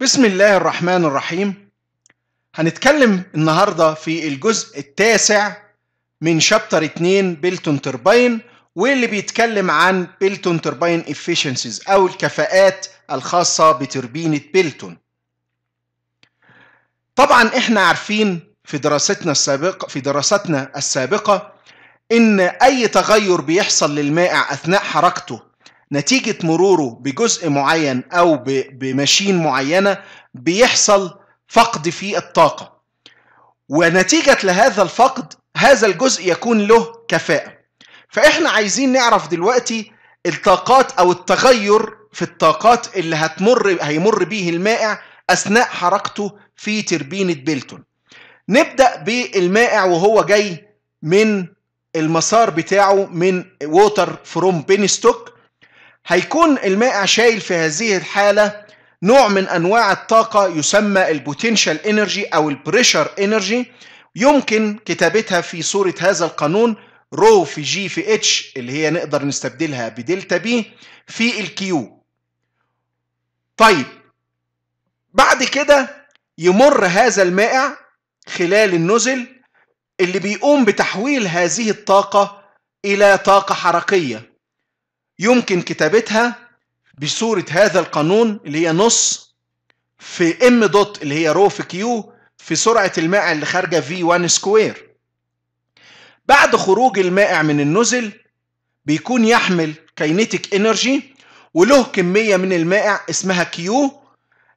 بسم الله الرحمن الرحيم هنتكلم النهاردة في الجزء التاسع من شابتر 2 بيلتون تربين واللي بيتكلم عن بيلتون تربين افشنسيز او الكفاءات الخاصة بتربينة بيلتون طبعا احنا عارفين في دراستنا السابقة في دراستنا السابقة ان اي تغير بيحصل للمائع اثناء حركته نتيجة مروره بجزء معين أو بماشين معينة بيحصل فقد في الطاقة ونتيجة لهذا الفقد هذا الجزء يكون له كفاءة فإحنا عايزين نعرف دلوقتي الطاقات أو التغير في الطاقات اللي هتمر هيمر به المائع أثناء حركته في تربينة بيلتون نبدأ بالمائع وهو جاي من المسار بتاعه من ووتر فروم بينستوك هيكون المائع شايل في هذه الحالة نوع من أنواع الطاقة يسمى البوتنشال انرجي أو البريشر انرجي يمكن كتابتها في صورة هذا القانون رو في جي في اتش اللي هي نقدر نستبدلها بدلتا بي في الكيو طيب بعد كده يمر هذا المائع خلال النزل اللي بيقوم بتحويل هذه الطاقة إلى طاقة حركية يمكن كتابتها بصورة هذا القانون اللي هي نص في ام دوت اللي هي رو في كيو في سرعة المائع اللي خارجة في 1 سكوير بعد خروج المائع من النزل بيكون يحمل كينيتيك انرجي وله كمية من المائع اسمها كيو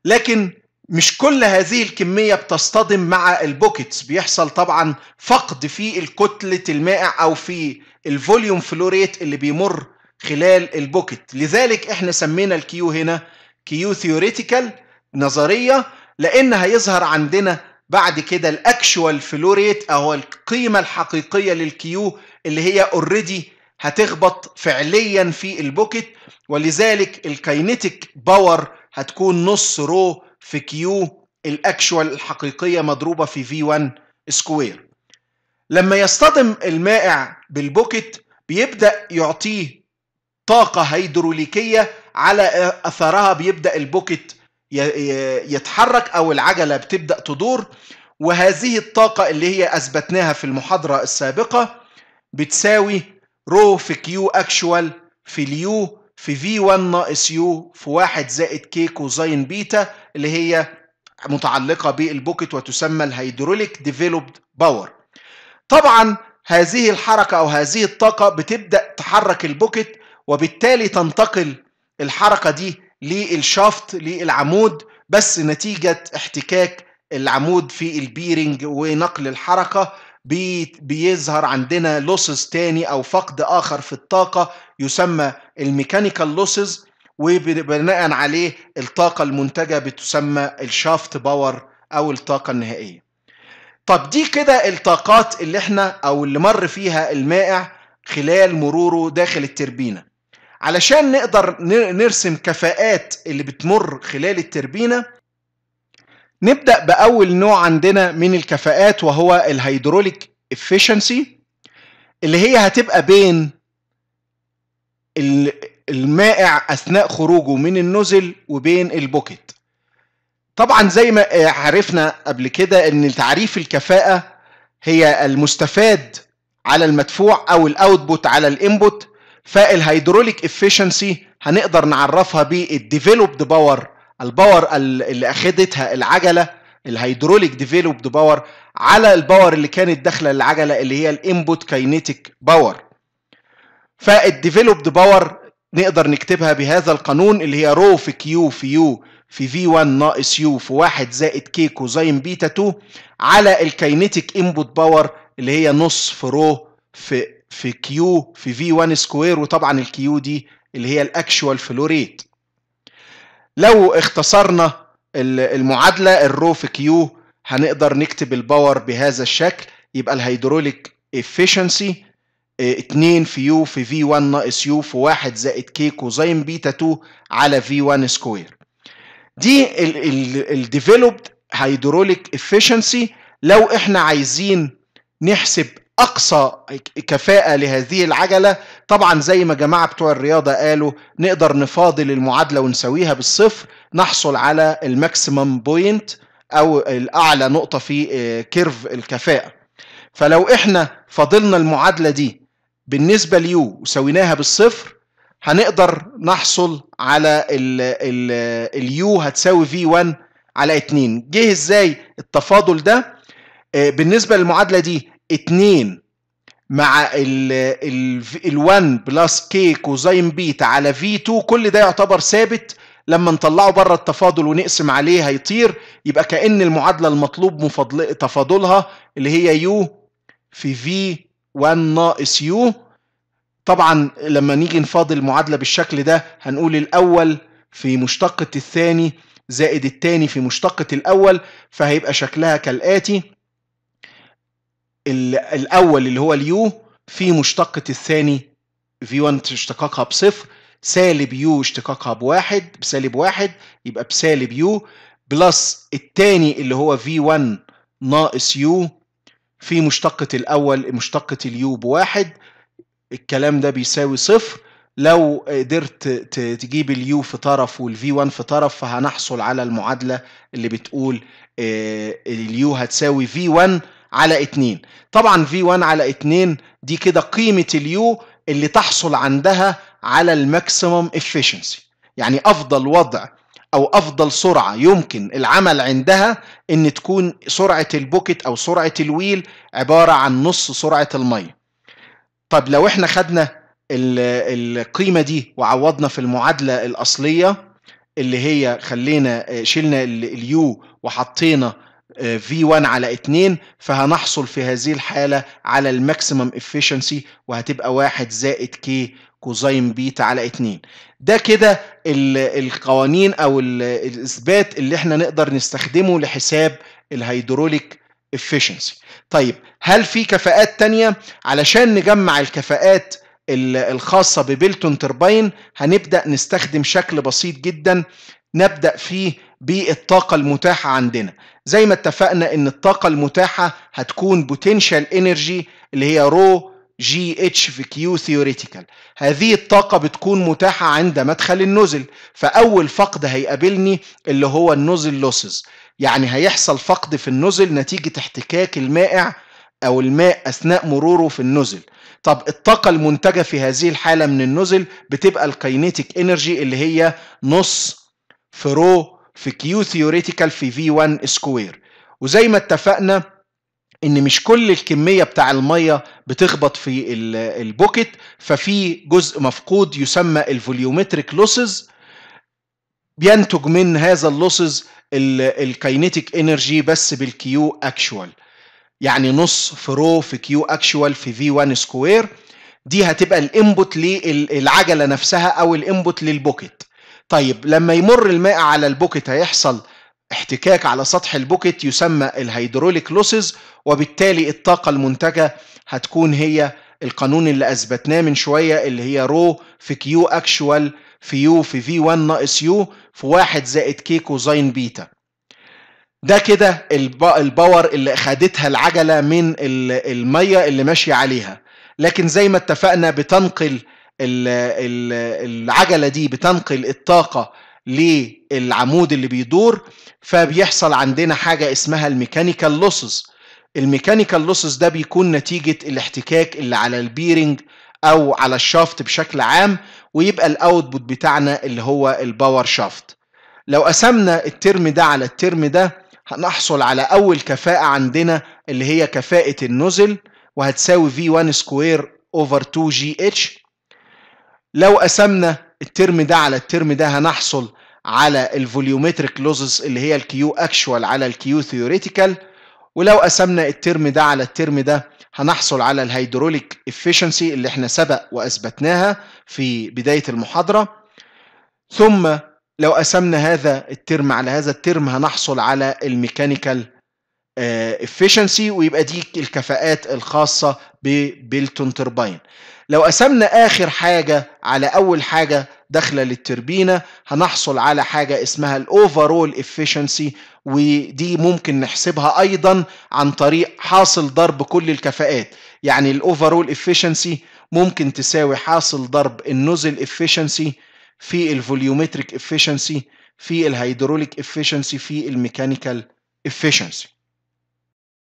لكن مش كل هذه الكمية بتصطدم مع البوكتس بيحصل طبعا فقد في الكتلة المائع أو في الفوليوم فلوريت اللي بيمر خلال البوكت لذلك احنا سمينا الكيو هنا كيو ثيوريتيكال نظريه لان هيظهر عندنا بعد كده الاكشوال فلوريت او القيمه الحقيقيه للكيو اللي هي اوريدي هتخبط فعليا في البوكت ولذلك الكينيتيك باور هتكون نص رو في كيو الاكشوال الحقيقيه مضروبه في في 1 سكوير لما يصطدم المائع بالبوكت بيبدا يعطيه طاقة هيدروليكية على أثرها بيبدأ البوكت يتحرك أو العجلة بتبدأ تدور وهذه الطاقة اللي هي أثبتناها في المحاضرة السابقة بتساوي رو في كيو أكشوال في اليو في في 1 ناقص يو في 1 زائد كي كوزين بيتا اللي هي متعلقة بالبوكت وتسمى الهيدروليك ديفلوبد باور طبعا هذه الحركة أو هذه الطاقة بتبدأ تحرك البوكت وبالتالي تنتقل الحركة دي للشافت للعمود بس نتيجة احتكاك العمود في البيرنج ونقل الحركة بيظهر عندنا لوسز تاني او فقد اخر في الطاقة يسمى الميكانيكال لوسز وبناء عليه الطاقة المنتجة بتسمى الشافت باور او الطاقة النهائية طب دي كده الطاقات اللي احنا او اللي مر فيها المائع خلال مروره داخل التربينة علشان نقدر نرسم كفاءات اللي بتمر خلال التربينة نبدأ بأول نوع عندنا من الكفاءات وهو الهيدروليك افشنسي اللي هي هتبقى بين المائع أثناء خروجه من النزل وبين البوكيت طبعا زي ما عرفنا قبل كده ان تعريف الكفاءة هي المستفاد على المدفوع او الاوتبوت على الانبوت فالهيدروليك افيشنسي هنقدر نعرفها بالديفلوبد باور الباور اللي اخدتها العجله الهيدروليك ديفلوبد باور على الباور اللي كانت داخله العجله اللي هي الانبوت كاينيتيك باور فالديفلوبد باور نقدر نكتبها بهذا القانون اللي هي رو في كيو في يو في في 1 ناقص يو في 1 زائد كي كوزين بيتا 2 على الكاينيتيك انبوت باور اللي هي نصف رو في في كيو في في 1 سكوير وطبعا الكيو دي اللي هي الاكشوال فلو ريت لو اختصرنا المعادله الرو في كيو هنقدر نكتب الباور بهذا الشكل يبقى الهيدروليك افشنسي 2 في يو في في 1 ناقص يو في 1 زائد كي كوزين بيتا 2 على في 1 سكوير دي الديفلوبد هيدروليك افيشنسي لو احنا عايزين نحسب اقصى كفاءه لهذه العجله طبعا زي ما جماعه بتوع الرياضه قالوا نقدر نفاضل المعادله ونساويها بالصفر نحصل على الماكسيمم بوينت او الاعلى نقطه في آه، كيرف الكفاءه فلو احنا فاضلنا المعادله دي بالنسبه ليو وسويناها بالصفر هنقدر نحصل على اليو هتساوي في 1 على 2 جه ازاي التفاضل ده آه، بالنسبه للمعادله دي اتنين مع ال ال ال1 بلس كي كوزين بيتا على في 2 كل ده يعتبر ثابت لما نطلعه بره التفاضل ونقسم عليه هيطير يبقى كأن المعادلة المطلوب مفضل تفاضلها اللي هي يو في في 1 ناقص يو طبعا لما نيجي نفاضل المعادلة بالشكل ده هنقول الأول في مشتقة الثاني زائد الثاني في مشتقة الأول فهيبقى شكلها كالآتي الاول اللي هو اليو في مشتقة الثاني في 1 اشتقاقها بصفر سالب يو اشتقاقها بواحد بسالب واحد يبقى بسالب يو بلس الثاني اللي هو في 1 ناقص يو في مشتقة الأول مشتقة اليو بواحد الكلام ده بيساوي صفر لو قدرت تجيب اليو في طرف والفي 1 في طرف فهنحصل على المعادلة اللي بتقول آه، اليو هتساوي في 1 على 2 طبعا في 1 على 2 دي كده قيمه اليو اللي تحصل عندها على الماكسيمم افيشنسي يعني افضل وضع او افضل سرعه يمكن العمل عندها ان تكون سرعه البوكت او سرعه الويل عباره عن نص سرعه الميه طب لو احنا خدنا القيمه دي وعوضنا في المعادله الاصليه اللي هي خلينا شلنا اليو وحطينا في 1 على 2 فهنحصل في هذه الحالة على الماكسيمم افشنسي وهتبقى 1 زائد كي كوزين بيتا على 2 ده كده القوانين او الاثبات اللي احنا نقدر نستخدمه لحساب الهيدروليك افشنسي طيب هل في كفاءات تانية علشان نجمع الكفاءات الخاصة ببيلتون تربين هنبدأ نستخدم شكل بسيط جدا نبدأ فيه بالطاقة المتاحة عندنا زي ما اتفقنا ان الطاقة المتاحة هتكون potential energy اللي هي رو جي اتش في كيو ثيوريتيكال هذه الطاقة بتكون متاحة عند مدخل النزل فأول فقد هيقابلني اللي هو النزل لوسز يعني هيحصل فقد في النزل نتيجة احتكاك المائع أو الماء أثناء مروره في النزل طب الطاقة المنتجة في هذه الحالة من النزل بتبقى الكينيتيك انرجي اللي هي نص في رو في كيو ثيوريتيكال في في 1 سكوير وزي ما اتفقنا ان مش كل الكميه بتاع الميه بتخبط في البوكت ففي جزء مفقود يسمى الفوليومتريك لوسز بينتج من هذا اللوسز الكينيتيك انرجي بس بالكيو اكشوال يعني نص في رو في كيو اكشوال في في 1 سكوير دي هتبقى الانبوت للعجله نفسها او الانبوت للبوكت طيب لما يمر الماء على البوكت هيحصل احتكاك على سطح البوكت يسمى الهيدروليك لوسز وبالتالي الطاقة المنتجة هتكون هي القانون اللي أثبتناه من شوية اللي هي رو في كيو أكشوال في يو في في 1 ناقص يو في واحد زائد كي كوزين بيتا ده كده الباور اللي خدتها العجلة من المية اللي ماشية عليها لكن زي ما اتفقنا بتنقل العجله دي بتنقل الطاقه للعمود اللي بيدور فبيحصل عندنا حاجه اسمها الميكانيكال لوسز الميكانيكال لوسز ده بيكون نتيجه الاحتكاك اللي على البيرنج او على الشافت بشكل عام ويبقى الاوتبوت بتاعنا اللي هو الباور شافت لو قسمنا الترم ده على الترم ده هنحصل على اول كفاءه عندنا اللي هي كفاءه النزل وهتساوي V1 سكوير اوفر 2 جي اتش لو قسمنا الترم ده على الترم ده هنحصل على الفوليومتريك لوزز اللي هي الكيو اكشوال على الكيو ثيوريتيكال ولو قسمنا الترم ده على الترم ده هنحصل على الهيدروليك افشنسي اللي احنا سبق واثبتناها في بدايه المحاضره ثم لو قسمنا هذا الترم على هذا الترم هنحصل على الميكانيكال افشنسي آه، ويبقى دي الكفاءات الخاصه ببيلتون تربين لو قسمنا اخر حاجه على اول حاجه داخله للتربينه هنحصل على حاجه اسمها الاوفرول افشنسي ودي ممكن نحسبها ايضا عن طريق حاصل ضرب كل الكفاءات يعني الاوفرول افشنسي ممكن تساوي حاصل ضرب النوزل افشنسي في الفوليومتريك افشنسي في الهيدروليك افشنسي في الميكانيكال افشنسي